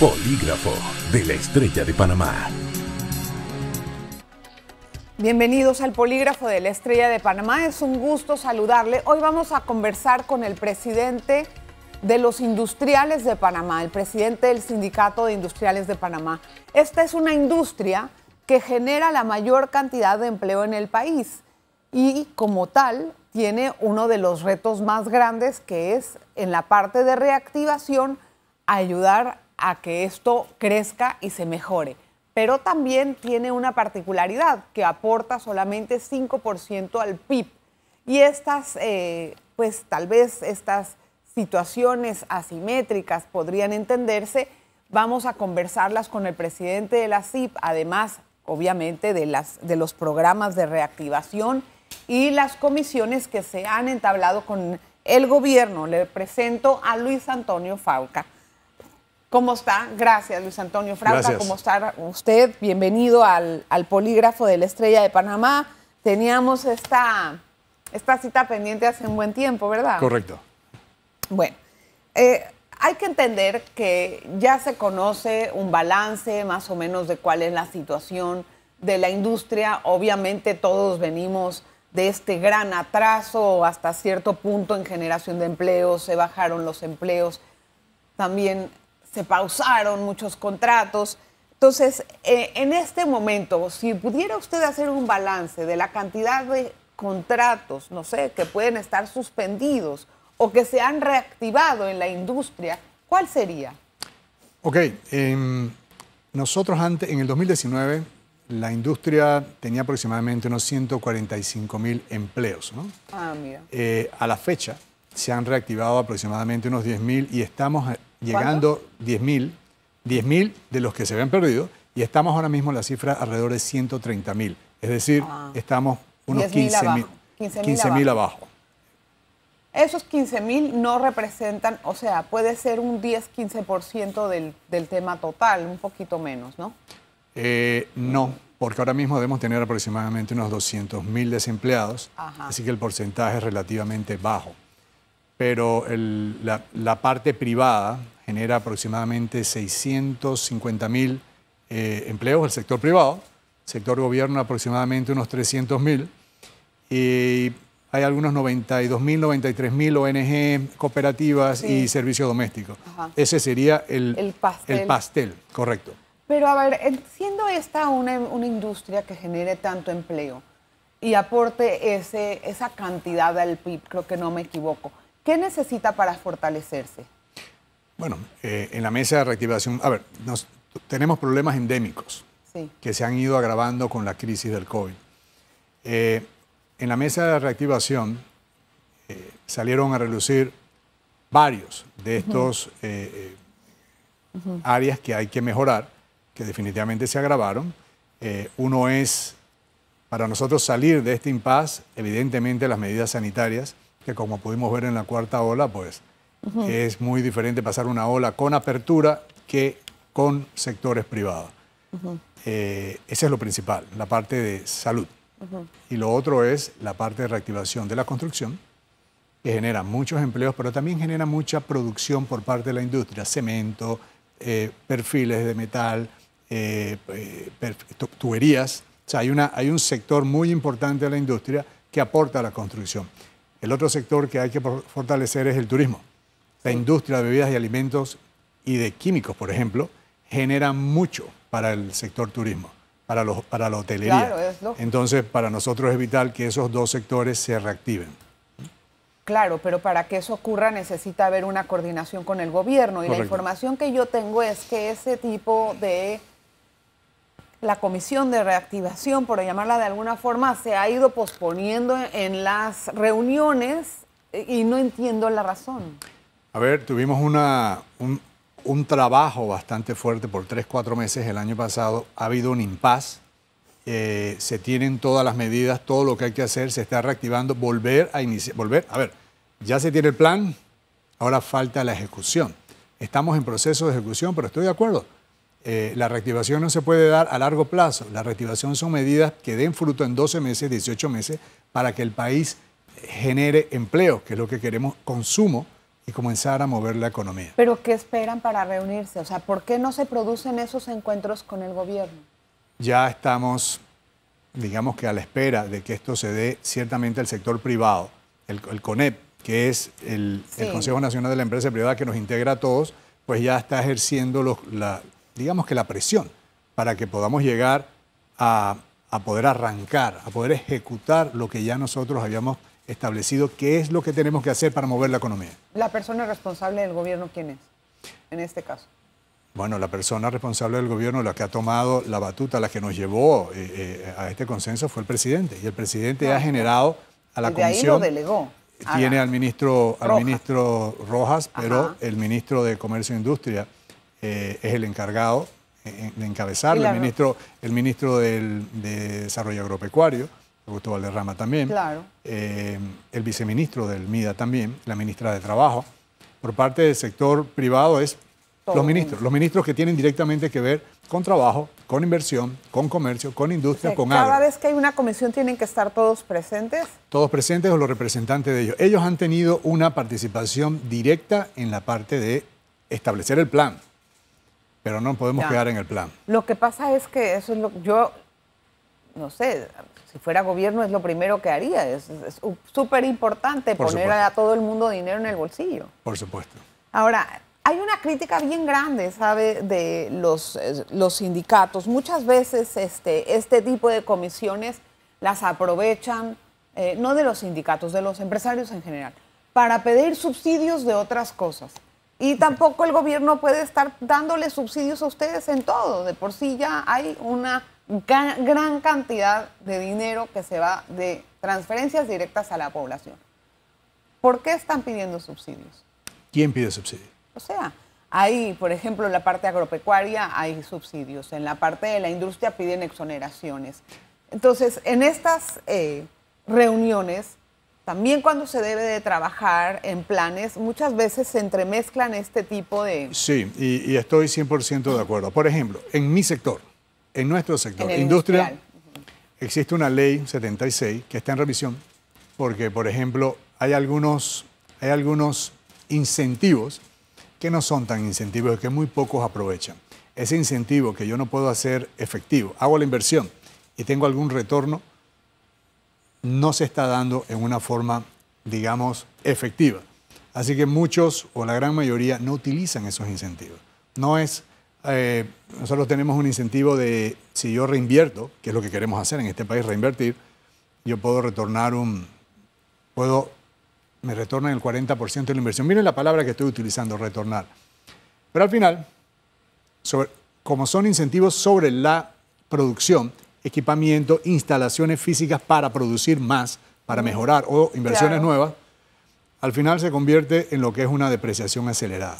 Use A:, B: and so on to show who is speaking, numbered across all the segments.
A: Polígrafo de la Estrella de Panamá.
B: Bienvenidos al Polígrafo de la Estrella de Panamá. Es un gusto saludarle. Hoy vamos a conversar con el presidente de los industriales de Panamá, el presidente del Sindicato de Industriales de Panamá. Esta es una industria que genera la mayor cantidad de empleo en el país y como tal tiene uno de los retos más grandes que es en la parte de reactivación ayudar a que esto crezca y se mejore. Pero también tiene una particularidad que aporta solamente 5% al PIB. Y estas, eh, pues tal vez estas situaciones asimétricas podrían entenderse. Vamos a conversarlas con el presidente de la CIP, además, obviamente, de, las, de los programas de reactivación y las comisiones que se han entablado con el gobierno. Le presento a Luis Antonio Fauca ¿Cómo está? Gracias, Luis Antonio Franca. ¿Cómo está usted? Bienvenido al, al, polígrafo de la Estrella de Panamá. Teníamos esta, esta cita pendiente hace un buen tiempo, ¿verdad? Correcto. Bueno, eh, hay que entender que ya se conoce un balance más o menos de cuál es la situación de la industria. Obviamente todos venimos de este gran atraso hasta cierto punto en generación de empleos, se bajaron los empleos. También se pausaron muchos contratos. Entonces, eh, en este momento, si pudiera usted hacer un balance de la cantidad de contratos, no sé, que pueden estar suspendidos o que se han reactivado en la industria, ¿cuál sería?
A: Ok, em, nosotros antes, en el 2019, la industria tenía aproximadamente unos 145 mil empleos. ¿no? Ah, mira. Eh, a la fecha se han reactivado aproximadamente unos 10 mil y estamos llegando 10.000, 10.000 de los que se habían perdido, y estamos ahora mismo en la cifra alrededor de 130.000. Es decir, ah. estamos unos 15.000 15 abajo.
B: Esos 15.000 no representan, o sea, puede ser un 10-15% del, del tema total, un poquito menos, ¿no?
A: Eh, no, porque ahora mismo debemos tener aproximadamente unos 200.000 desempleados, así que el porcentaje es relativamente bajo. Pero la, parte privada, genera aproximadamente 650 mil eh, empleos, el sector privado, sector gobierno aproximadamente unos 300 mil, y hay algunos 92 mil, 93 mil ONG, cooperativas y servicios domésticos. Ese sería el, pastel. correcto.
B: Pero a ver, siendo esta una, industria que genere tanto empleo y aporte ese, esa cantidad al PIB, creo que no me equivoco, ¿qué necesita para fortalecerse?
A: Bueno, eh, en la mesa de reactivación, a ver, tenemos problemas endémicos que se han ido agravando con la crisis del COVID. Eh, en la mesa de reactivación eh, salieron a relucir varios de estos áreas que hay que mejorar, que definitivamente se agravaron. uno es, para nosotros salir de este impasse, evidentemente las medidas sanitarias, que como pudimos ver en la cuarta ola, pues es muy diferente pasar una ola con apertura que con sectores privados. Eh, ese es lo principal, la parte de salud. Y lo otro es la parte de reactivación de la construcción, que genera muchos empleos, pero también genera mucha producción por parte de la industria, cemento, eh, perfiles de metal, eh, tuberías. O hay, una, hay un sector muy importante de la industria que aporta a la construcción. El otro sector que hay que fortalecer es el turismo. La industria de bebidas y alimentos y de químicos, por ejemplo, genera mucho para el sector turismo, para, los, para la hotelería. Claro, es Entonces, para nosotros es vital que esos dos sectores se reactiven.
B: Claro, pero para que eso ocurra necesita haber una coordinación con el gobierno y la información que yo tengo es que ese tipo de la comisión de reactivación, por llamarla de alguna forma, se ha ido posponiendo en las reuniones eh, y no entiendo la razón.
A: A ver, tuvimos un, trabajo bastante fuerte por tres, cuatro meses el año pasado. Ha habido un impas. Eh, se tienen todas las medidas, todo lo que hay que hacer, se está reactivando, volver a iniciar, volver, a ver, ya se tiene el plan, ahora falta la ejecución. Estamos en proceso de ejecución, pero estoy de acuerdo. Eh, la reactivación no se puede dar a largo plazo. La reactivación son medidas que den fruto en 12 meses, 18 meses, para que el país genere empleo, que es lo que queremos, consumo, y comenzar a mover la economía.
B: ¿Pero qué esperan para reunirse? O sea, ¿por qué no se producen esos encuentros con el gobierno?
A: Ya estamos, digamos que a la espera de que esto se dé ciertamente al sector privado, el, CONEP, que es el, Consejo Nacional de la Empresa Privada que nos integra a todos, pues ya está ejerciendo, la, digamos que la presión para que podamos llegar a poder arrancar, a poder ejecutar lo que ya nosotros habíamos establecido qué es lo que tenemos que hacer para mover la economía.
B: ¿La persona responsable del gobierno quién es en este caso?
A: Bueno, la persona responsable del gobierno, la que ha tomado la batuta, la que nos llevó eh, eh, a este consenso fue el presidente. Y el presidente ha generado a la de comisión. Ahí lo
B: delegó. Tiene al
A: ministro, al Rojas. ministro Rojas, pero el ministro de Comercio e Industria eh, es el encargado de encabezarlo, el ministro, el ministro de Desarrollo Agropecuario. Gustavo Valderrama también, claro. Eh, el viceministro del MIDA también, la ministra de Trabajo. Por parte del sector privado es los ministros, los ministros que tienen directamente que ver con trabajo, con inversión, con comercio, con industria, con cada Cada
B: vez que hay una comisión tienen que estar todos presentes.
A: Todos presentes o los representantes de ellos. Ellos han tenido una participación directa en la parte de establecer el plan, pero no podemos quedar en el plan.
B: Lo que pasa es que eso es lo que yo no sé, si fuera gobierno es lo primero que haría. Es súper importante poner a todo el mundo dinero en el bolsillo. Por supuesto. Ahora, hay una crítica bien grande, ¿sabe?, de los, eh, los sindicatos. Muchas veces este, este tipo de comisiones las aprovechan, eh, no de los sindicatos, de los empresarios en general, para pedir subsidios de otras cosas. Y tampoco el gobierno puede estar dándole subsidios a ustedes en todo. De por sí ya hay una gran cantidad de dinero que se va de transferencias directas a la población. ¿Por qué están pidiendo subsidios?
A: ¿Quién pide subsidios?
B: O sea, hay, por ejemplo, en la parte agropecuaria hay subsidios, en la parte de la industria piden exoneraciones. Entonces, en estas eh, reuniones, también cuando se debe de trabajar en planes, muchas veces se entremezclan este tipo de...
A: Sí, y, y estoy 100% de acuerdo. Por ejemplo, en mi sector, en nuestro sector, industria, existe una ley 76 que está en revisión porque, por ejemplo, hay algunos, hay algunos incentivos que no son tan incentivos, que muy pocos aprovechan. Ese incentivo que yo no puedo hacer efectivo, hago la inversión y tengo algún retorno, no se está dando en una forma, digamos, efectiva. Así que muchos o la gran mayoría no utilizan esos incentivos. No es eh, nosotros tenemos un incentivo de, si yo reinvierto, que es lo que queremos hacer en este país, reinvertir, yo puedo retornar un, puedo, me retornan el 40% de la inversión. Miren la palabra que estoy utilizando, retornar. Pero al final, como son incentivos sobre la producción, equipamiento, instalaciones físicas para producir más, para mejorar o inversiones nuevas, al final se convierte en lo que es una depreciación acelerada.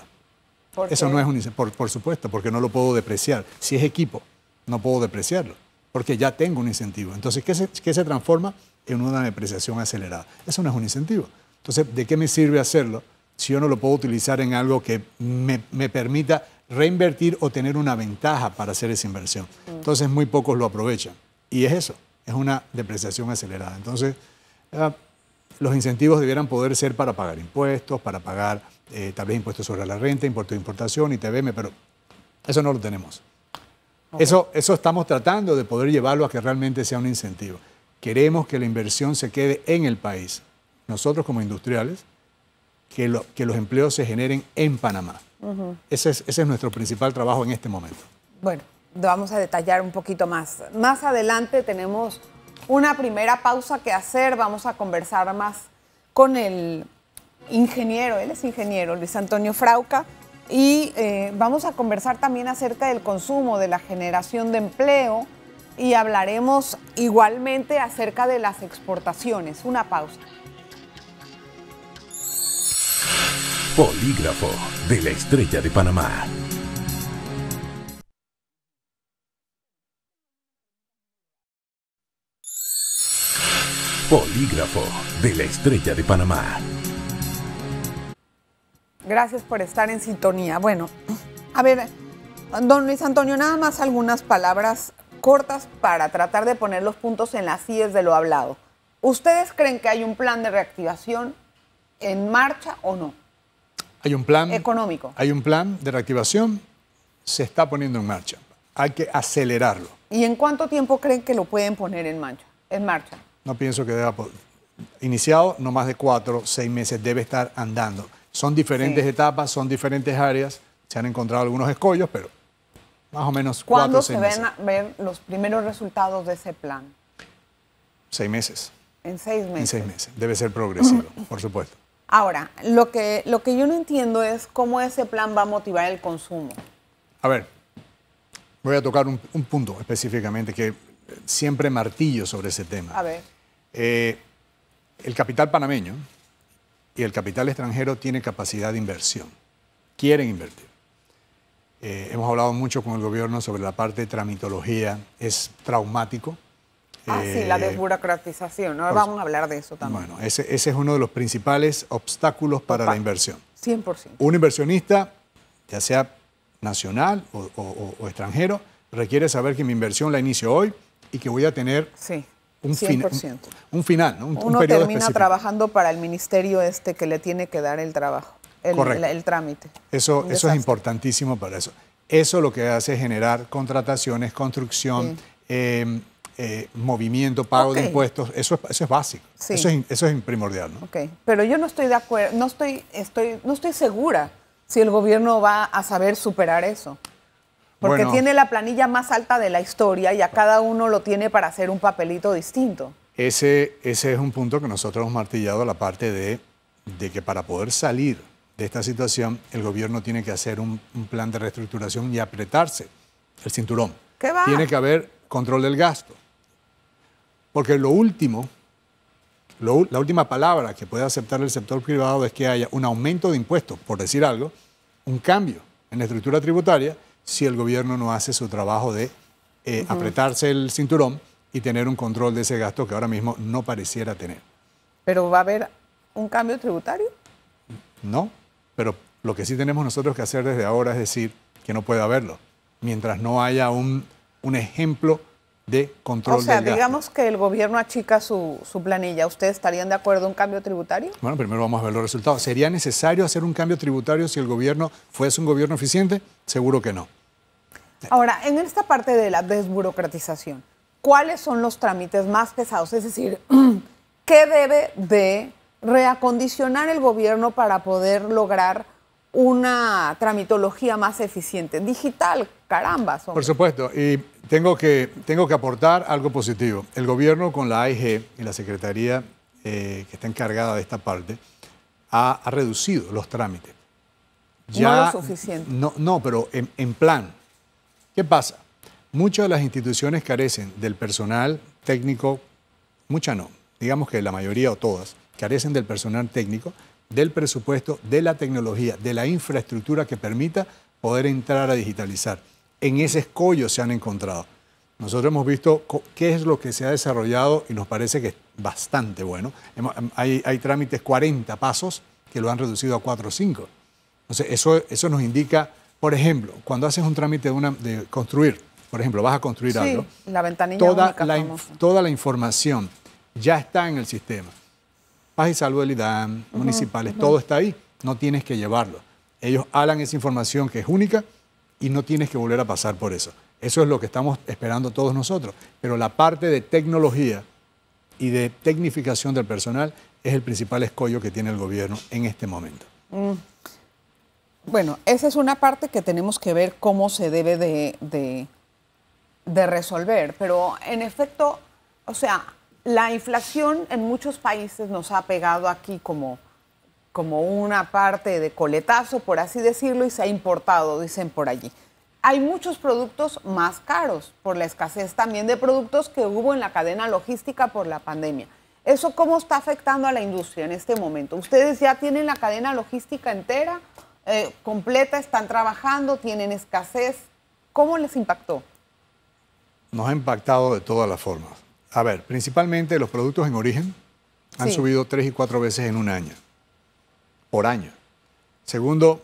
A: Eso no es un incentivo, por supuesto, porque no lo puedo depreciar. Si es equipo, no puedo depreciarlo, porque ya tengo un incentivo. Entonces, ¿qué se, transforma? En una depreciación acelerada. Eso no es un incentivo. Entonces, ¿de qué me sirve hacerlo si yo no lo puedo utilizar en algo que me, permita reinvertir o tener una ventaja para hacer esa inversión? Mm. Entonces, muy pocos lo aprovechan. Y es eso, es una depreciación acelerada. Entonces, eh, los incentivos debieran poder ser para pagar impuestos, para pagar eh, tal vez impuestos sobre la renta, impuestos de importación, ITBM, pero eso no lo tenemos. Eso, eso estamos tratando de poder llevarlo a que realmente sea un incentivo. Queremos que la inversión se quede en el país. Nosotros como industriales, que, que los empleos se generen en Panamá. ese, es, ese es nuestro principal trabajo en este momento.
B: Bueno, vamos a detallar un poquito más. Más adelante tenemos una primera pausa que hacer. Vamos a conversar más con el ingeniero, él es ingeniero, Luis Antonio Frauca, y eh, vamos a conversar también acerca del consumo, de la generación de empleo y hablaremos igualmente acerca de las exportaciones. Una pausa.
A: Polígrafo de la Estrella de Panamá. Polígrafo de la Estrella de Panamá.
B: Gracias por estar en sintonía. Bueno, a ver, don Luis Antonio, nada más algunas palabras cortas para tratar de poner los puntos en las IES de lo hablado. ¿Ustedes creen que hay un plan de reactivación en marcha o no?
A: Hay un plan económico. Hay un plan de reactivación, se está poniendo en marcha. Hay que acelerarlo.
B: ¿Y en cuánto tiempo creen que lo pueden poner en marcha? En marcha.
A: No pienso que deba iniciado, no más de cuatro, seis meses debe estar andando. Son diferentes etapas, son diferentes áreas. Se han encontrado algunos escollos, pero más o menos ¿Cuándo se ven
B: a ver los primeros resultados de ese plan?
A: Seis meses.
B: En seis meses. En seis
A: meses. Debe ser progresivo, por supuesto.
B: Ahora, lo que, lo que yo no entiendo es cómo ese plan va a motivar el consumo.
A: A ver, voy a tocar un, punto específicamente que siempre martillo sobre ese tema. A ver. Eh, el capital panameño, y el capital extranjero tiene capacidad de inversión, quieren invertir. Eh, hemos hablado mucho con el gobierno sobre la parte de tramitología, es traumático. Ah, sí, la eh,
B: desburocratización. vamos a hablar de eso también.
A: Bueno, ese, es uno de los principales obstáculos para la inversión. 100%. Un inversionista, ya sea nacional o, o, extranjero, requiere saber que mi inversión la inicio hoy y que voy a tener sí un, un, final, Uno termina trabajando
B: para el ministerio este que le tiene que dar el trabajo, el, trámite.
A: Eso, eso es importantísimo para eso. Eso lo que hace es generar contrataciones, construcción, em, eh, movimiento, pago de impuestos. Eso es, eso es básico. Eso, es, primordial. ¿no?
B: Pero yo no estoy de acuerdo, no estoy, estoy, no estoy segura si el gobierno va a saber superar eso. Porque tiene la planilla más alta de la historia y a cada uno lo tiene para hacer un papelito distinto.
A: Ese, ese es un punto que nosotros hemos martillado la parte de, que para poder salir de esta situación, el gobierno tiene que hacer un, plan de reestructuración y apretarse el cinturón. Tiene que haber control del gasto. Porque lo último, la última palabra que puede aceptar el sector privado es que haya un aumento de impuestos, por decir algo, un cambio en la estructura tributaria si el gobierno no hace su trabajo de eh, apretarse el cinturón y tener un control de ese gasto que ahora mismo no pareciera tener.
B: ¿Pero va a haber un cambio tributario?
A: No, pero lo que sí tenemos nosotros que hacer desde ahora es decir que no puede haberlo, mientras no haya un, ejemplo de control. O sea, digamos
B: que el gobierno achica su, su planilla, ¿ustedes estarían de acuerdo en un cambio tributario?
A: Bueno, primero vamos a ver los resultados. ¿Sería necesario hacer un cambio tributario si el gobierno fuese un gobierno eficiente? Seguro que no.
B: Ahora, en esta parte de la desburocratización, ¿cuáles son los trámites más pesados? Es decir, ¿qué debe de reacondicionar el gobierno para poder lograr una tramitología más eficiente? Digital, caramba. Por
A: supuesto, y tengo que, tengo que aportar algo positivo. El gobierno con la AIG e y la Secretaría eh, que está encargada de esta parte ha, reducido los trámites. Ya, no lo suficiente. No, no pero en plan ¿Qué pasa? Muchas de las instituciones carecen del personal técnico, muchas no, digamos que la mayoría o todas, carecen del personal técnico, del presupuesto, de la tecnología, de la infraestructura que permita poder entrar a digitalizar. En ese escollo se han encontrado. Nosotros hemos visto qué es lo que se ha desarrollado y nos parece que es bastante bueno. Em, hay, trámites 40 pasos que lo han reducido a 4 o 5. Entonces, eso, eso nos indica por ejemplo, cuando haces un trámite de, una, construir, por ejemplo, vas a construir algo,
B: la ventanilla toda, la,
A: toda la información ya está en el sistema. Paz y salud del IDAM, municipales, todo está ahí, no tienes que llevarlo. Ellos alan esa información que es única y no tienes que volver a pasar por eso. Eso es lo que estamos esperando todos nosotros. Pero la parte de tecnología y de tecnificación del personal es el principal escollo que tiene el gobierno en este momento.
B: Mm. Bueno, esa es una parte que tenemos que ver cómo se debe de, resolver, pero en efecto, o sea, la inflación en muchos países nos ha pegado aquí como, como una parte de coletazo, por así decirlo, y se ha importado, dicen por allí. Hay muchos productos más caros por la escasez también de productos que hubo en la cadena logística por la pandemia. ¿Eso cómo está afectando a la industria en este momento? ¿Ustedes ya tienen la cadena logística entera eh, completa, están trabajando, tienen escasez. ¿Cómo les impactó?
A: Nos ha impactado de todas las formas. A ver, principalmente los productos en origen han subido tres y cuatro veces en un año, por año. Segundo,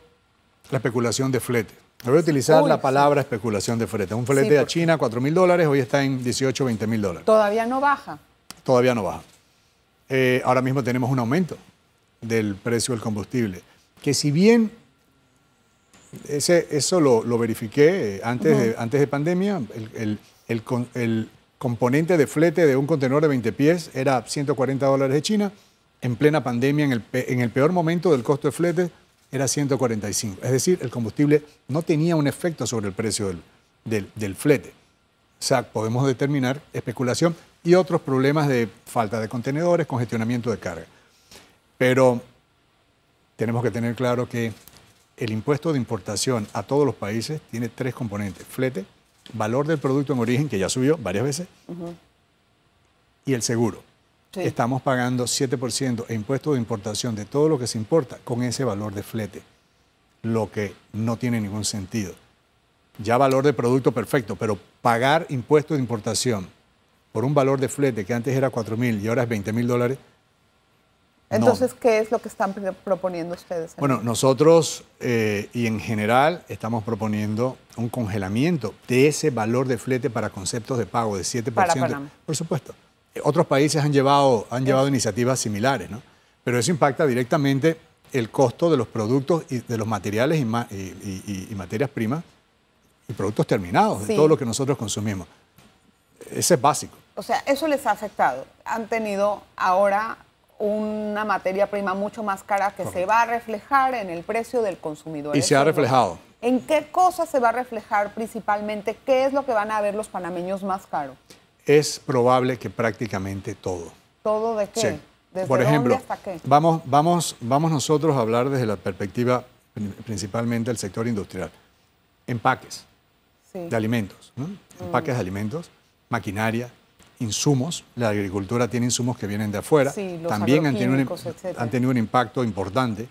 A: la especulación de flete. Voy a utilizar la palabra especulación de flete. Un flete de a China, 4 mil dólares, hoy está en 18, 20 mil dólares.
B: ¿Todavía no baja?
A: Todavía no baja. Eh, ahora mismo tenemos un aumento del precio del combustible, que si bien ese, eso lo, verifiqué eh, antes, de, antes de pandemia. El, componente de flete de un contenedor de 20 pies era 140 dólares de China. En plena pandemia, en el, peor momento del costo de flete, era 145. Es decir, el combustible no tenía un efecto sobre el precio del, del flete. O sea, podemos determinar especulación y otros problemas de falta de contenedores, congestionamiento de carga. Pero tenemos que tener claro que el impuesto de importación a todos los países tiene tres componentes. Flete, valor del producto en origen, que ya subió varias veces, y el seguro. Estamos pagando 7% e impuesto de importación de todo lo que se importa con ese valor de flete, lo que no tiene ningún sentido. Ya valor de producto perfecto, pero pagar impuesto de importación por un valor de flete que antes era 4.000 mil y ahora es 20.000 mil dólares,
B: entonces, ¿qué es lo que están proponiendo ustedes? Bueno,
A: nosotros eh, y en general estamos proponiendo un congelamiento de ese valor de flete para conceptos de pago de 7%. Para Por supuesto. Eh, otros países han llevado, han llevado iniciativas similares, ¿no? Pero eso impacta directamente el costo de los productos y de los materiales y, materias primas y productos terminados, de todo lo que nosotros consumimos. Ese es básico.
B: O sea, eso les ha afectado. Han tenido ahora una materia prima mucho más cara que se va a reflejar en el precio del consumidor. Y se ha reflejado. ¿En qué cosas se va a reflejar principalmente? ¿Qué es lo que van a ver los panameños más caro?
A: Es probable que prácticamente todo.
B: ¿Todo de qué? Por ejemplo,
A: qué? Vamos, vamos, vamos nosotros a hablar desde la perspectiva principalmente del sector industrial. Empaques de alimentos, mm. empaques de alimentos, maquinaria, insumos, la agricultura tiene insumos que vienen de afuera, también han tenido, un, han tenido, un, impacto importante.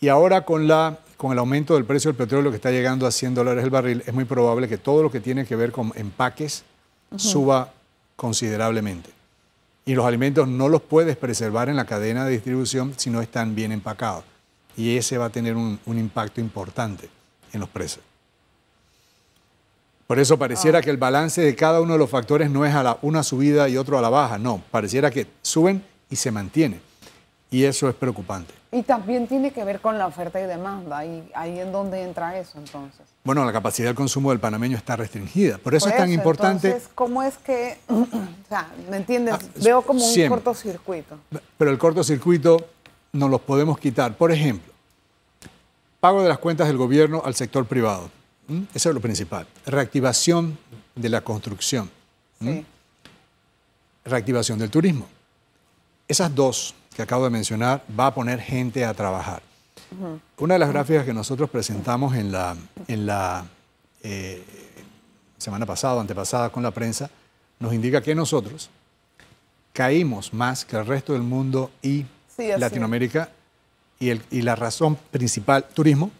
A: Y ahora con, la, con el aumento del precio del petróleo que está llegando a 100 dólares el barril, es muy probable que todo lo que tiene que ver con empaques suba considerablemente. Y los alimentos no los puedes preservar en la cadena de distribución si no están bien empacados. Y ese va a tener un impacto importante en los precios. Por eso pareciera ah. que el balance de cada uno de los factores no es a la, una subida y otro a la baja, no, pareciera que suben y se mantienen. Y eso es preocupante.
B: Y también tiene que ver con la oferta y demanda, ahí en donde entra eso entonces.
A: Bueno, la capacidad de consumo del panameño está restringida, por eso, es tan importante... Entonces,
B: ¿cómo es que, o sea, me entiendes? Ah, Veo como un cortocircuito.
A: Pero el cortocircuito nos los podemos quitar. Por ejemplo, pago de las cuentas del gobierno al sector privado. ¿Mm? Eso es lo principal. Reactivación de la construcción. ¿Mm? Reactivación del turismo. Esas dos que acabo de mencionar va a poner gente a trabajar. Una de las gráficas que nosotros presentamos en la, eh, semana pasada, antepasada con la prensa, nos indica que nosotros caímos más que el resto del mundo y
B: Latinoamérica.
A: Y, la razón principal, turismo,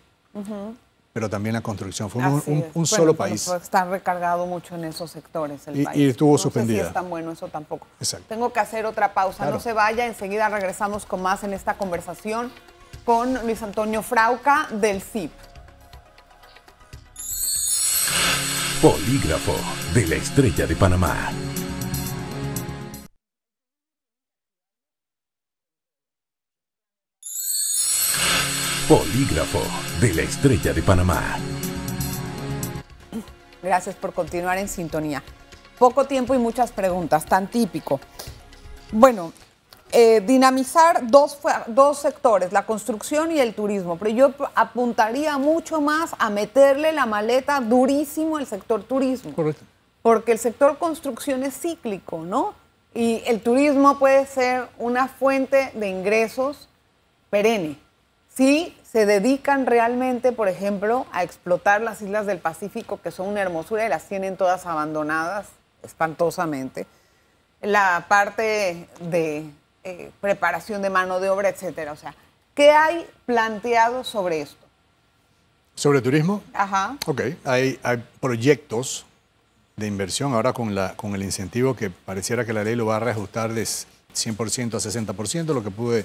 A: pero también la construcción. Fue un, solo país.
B: Está recargado mucho en esos sectores el y, país. Y estuvo
A: no suspendida. es tan
B: bueno eso tampoco. Tengo que hacer otra pausa. No se vaya. Enseguida regresamos con más en esta conversación con Luis Antonio Frauca del CIP.
A: Polígrafo de la Estrella de Panamá. Polígrafo de la Estrella de Panamá.
B: Gracias por continuar en sintonía. Poco tiempo y muchas preguntas, tan típico. Bueno, eh, dinamizar dos, dos sectores, la construcción y el turismo, pero yo apuntaría mucho más a meterle la maleta durísimo al sector turismo. Correcto. Porque el sector construcción es cíclico, ¿no? Y el turismo puede ser una fuente de ingresos perenne si se dedican realmente, por ejemplo, a explotar las islas del Pacífico, que son una hermosura y las tienen todas abandonadas, espantosamente. La parte de eh, preparación de mano de obra, etcétera. O sea, ¿qué hay planteado sobre esto?
A: ¿Sobre turismo? Ajá. Ok, hay, hay, proyectos de inversión ahora con, la, con el incentivo que pareciera que la ley lo va a reajustar de 100% a 60%, lo que pude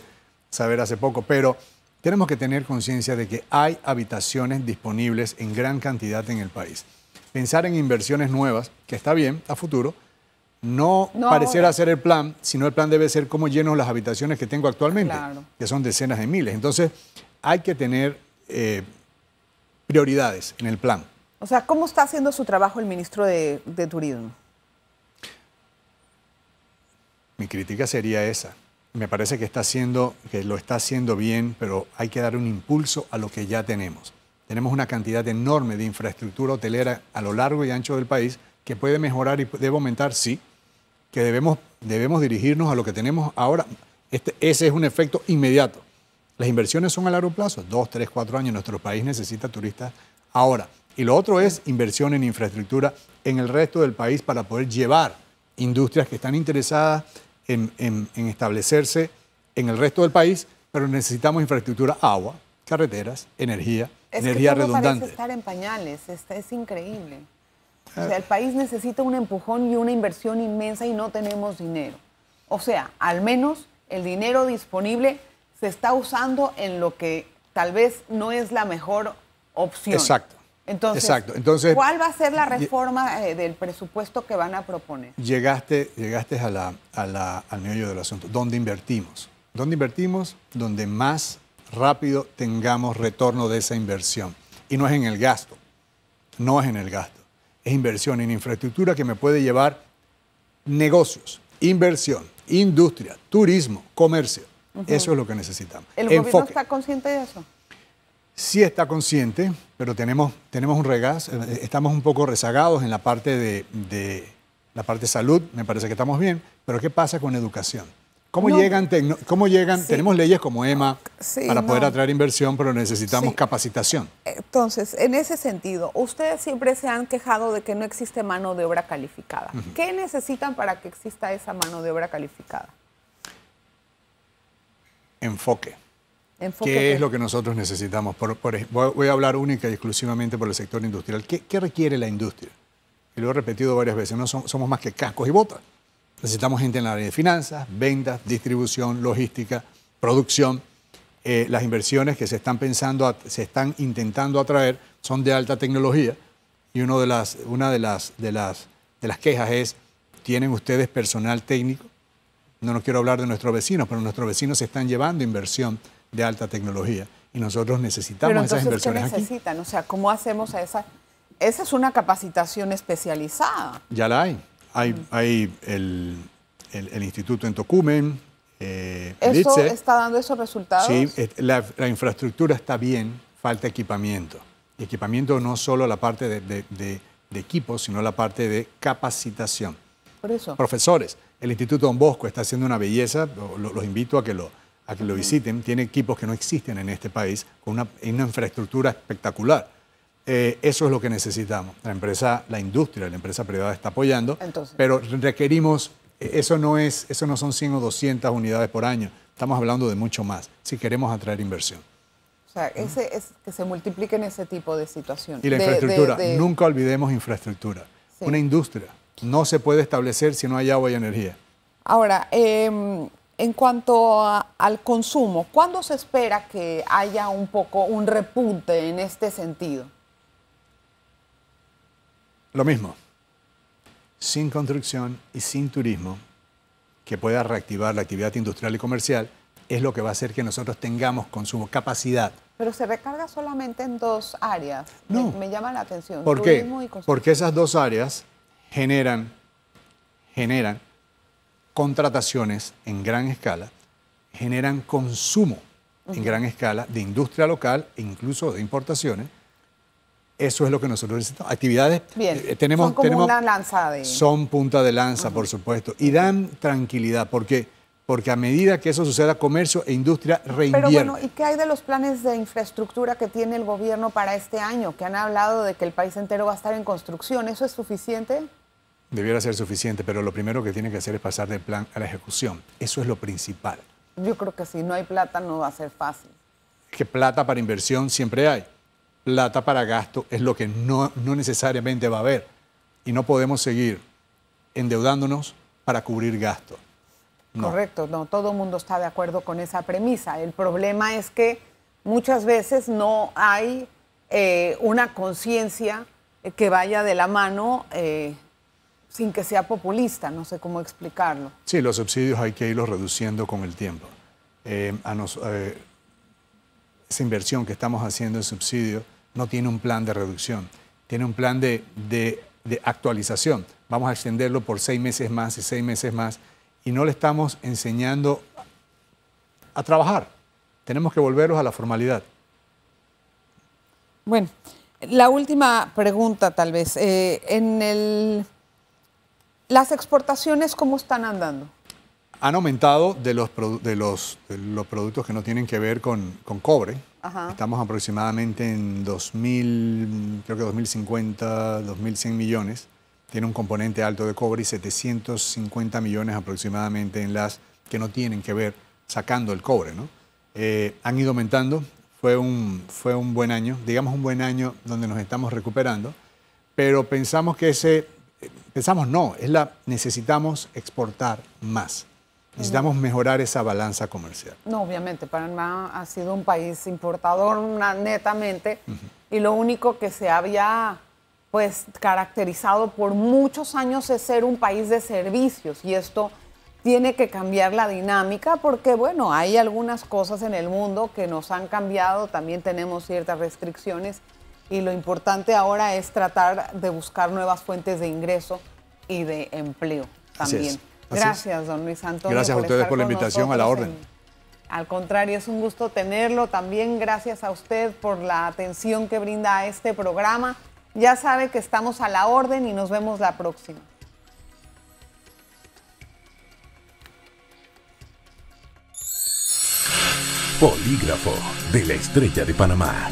A: saber hace poco, pero tenemos que tener conciencia de que hay habitaciones disponibles en gran cantidad en el país. Pensar en inversiones nuevas, que está bien a futuro, no, parecer pareciera ser el plan, sino el plan debe ser cómo lleno las habitaciones que tengo actualmente, que son decenas de miles. Entonces, hay que tener eh, prioridades en el plan.
B: O sea, ¿cómo está haciendo su trabajo el ministro de Turismo?
A: Mi crítica sería esa me parece que, está haciendo, que lo está haciendo bien, pero hay que dar un impulso a lo que ya tenemos. Tenemos una cantidad enorme de infraestructura hotelera a lo largo y ancho del país que puede mejorar y debe aumentar, sí, que debemos, debemos dirigirnos a lo que tenemos ahora. Este, ese es un efecto inmediato. Las inversiones son a largo plazo, dos, tres, cuatro años. Nuestro país necesita turistas ahora. Y lo otro es inversión en infraestructura en el resto del país para poder llevar industrias que están interesadas en, establecerse en el resto del país, pero necesitamos infraestructura, agua, carreteras, energía, energía que redundante. estar
B: en pañales, es increíble. O ah. sea, el país necesita un empujón y una inversión inmensa y no tenemos dinero. O sea, al menos el dinero disponible se está usando en lo que tal vez no es la mejor opción. Exacto.
A: Entonces, ¿cuál va a ser la
B: reforma eh, del presupuesto que van a
A: proponer? Llegaste, llegaste a al meollo del asunto. ¿Dónde invertimos? ¿Dónde invertimos? Donde más rápido tengamos retorno de esa inversión. Y no es en el gasto, no es en el gasto. Es inversión en infraestructura que me puede llevar negocios, inversión, industria, turismo, comercio. Eso es lo que necesitamos. ¿El gobierno está
B: consciente de eso?
A: sí está consciente, pero tenemos, tenemos un regazo, eh, eh, estamos un poco rezagados en la parte de, la parte salud, me parece que estamos bien, pero ¿qué pasa con educación? ¿Cómo llegan? ¿Cómo llegan? Tenemos leyes como EMA ah, para poder atraer inversión, pero necesitamos capacitación.
B: Entonces, en ese sentido, ustedes siempre se han quejado de que no existe mano de obra calificada. ¿Qué necesitan para que exista esa mano de obra calificada? Enfoque. ¿Qué es lo
A: que nosotros necesitamos? Por, voy a hablar única y exclusivamente por el sector industrial. ¿Qué, requiere la industria? Y lo he repetido varias veces, no somos, más que cascos y botas. Necesitamos gente en la área de finanzas, ventas, distribución, logística, producción. Eh, las inversiones que se están pensando, se están intentando atraer, son de alta tecnología. Y de las, una de las, de las, de las quejas es, ¿tienen ustedes personal técnico? No nos quiero hablar de nuestros vecinos, pero nuestros vecinos se están llevando inversión de alta tecnología. Y nosotros necesitamos Pero esas inversiones. ¿qué
B: necesitan? O sea, ¿cómo hacemos a esa? Esa es una capacitación especializada.
A: Ya la hay. Hay, mm. el, instituto en Tocumen. Eh, ¿Eso está
B: dando esos resultados? Sí,
A: la, infraestructura está bien, falta equipamiento. Equipamiento no solo la parte de, de, equipos, sino la parte de capacitación. Por eso. Profesores. El Instituto Don Bosco está haciendo una belleza, los invito a que lo, a que lo visiten. Tiene equipos que no existen en este país, con una, una infraestructura espectacular. Eh, eso es lo que necesitamos. La empresa, la industria, la empresa privada está apoyando, pero requerimos, eh, eso no, es, eso no son 100 o 200 unidades por año, estamos hablando de mucho más, si queremos atraer inversión.
B: O sea, ese, es, que se multipliquen ese tipo de situaciones. Y la infraestructura,
A: nunca olvidemos infraestructura. Una industria no se puede establecer si no hay agua y energía.
B: Ahora, em, en cuanto al consumo, ¿cuándo se espera que haya un poco un repunte en este sentido?
A: Lo mismo, sin construcción y sin turismo que pueda reactivar la actividad industrial y comercial es lo que va a hacer que nosotros tengamos consumo, capacidad.
B: Pero se recarga solamente en dos áreas. Me, llama la atención. ¿Por qué? Porque
A: esas dos áreas generan, generan contrataciones en gran escala generan consumo en gran escala de industria local e incluso de importaciones. Eso es lo que nosotros necesitamos. Actividades
B: eh, tenemos, son lanza
A: Son punta de lanza, por supuesto. Y dan tranquilidad, porque, porque a medida que eso suceda, comercio e industria reinvierten. Pero bueno,
B: ¿y qué hay de los planes de infraestructura que tiene el gobierno para este año? Que han hablado de que el país entero va a estar en construcción. ¿Eso es suficiente?
A: debiera ser suficiente, pero lo primero que tiene que hacer es pasar del plan a la ejecución. Eso es lo principal.
B: Yo creo que si no hay plata no va a ser fácil.
A: Es que plata para inversión siempre hay. Plata para gasto es lo que no, necesariamente va a haber. Y no podemos seguir endeudándonos para cubrir gastos.
B: Correcto, no, todo el mundo está de acuerdo con esa premisa. El problema es que muchas veces no hay eh, una conciencia que vaya de la mano eh, sin que sea populista, no sé cómo explicarlo.
A: Sí, los subsidios hay que irlos reduciendo con el tiempo. Eh, a eh, esa inversión que estamos haciendo en subsidios no tiene un plan de reducción, tiene un plan de, actualización. Vamos a extenderlo por seis meses más y seis meses más y no le estamos enseñando a trabajar. Tenemos que volverlos a la formalidad.
B: Bueno, la última pregunta tal vez. Eh, en el ¿Las exportaciones cómo están andando?
A: Han aumentado de los, de los, los productos que no tienen que ver con, cobre. Estamos aproximadamente en 2.000, creo que 2.050, 2.100 millones. Tiene un componente alto de cobre y 750 millones aproximadamente en las que no tienen que ver sacando el cobre. ¿no? Eh, han ido aumentando. Fue un, fue un buen año, digamos un buen año donde nos estamos recuperando, pero pensamos que ese Pensamos, no, es la, necesitamos exportar más. Necesitamos mejorar esa balanza comercial.
B: No, obviamente, Panamá ha sido un país importador netamente y lo único que se había pues caracterizado por muchos años es ser un país de servicios y esto tiene que cambiar la dinámica porque bueno, hay algunas cosas en el mundo que nos han cambiado, también tenemos ciertas restricciones y lo importante ahora es tratar de buscar nuevas fuentes de ingreso y de empleo también. Gracias, don Luis Antonio. Gracias a ustedes por la invitación a la orden. Al contrario, es un gusto tenerlo. También gracias a usted por la atención que brinda a este programa. Ya sabe que estamos a la orden y nos vemos la próxima.
A: Polígrafo de la Estrella de Panamá.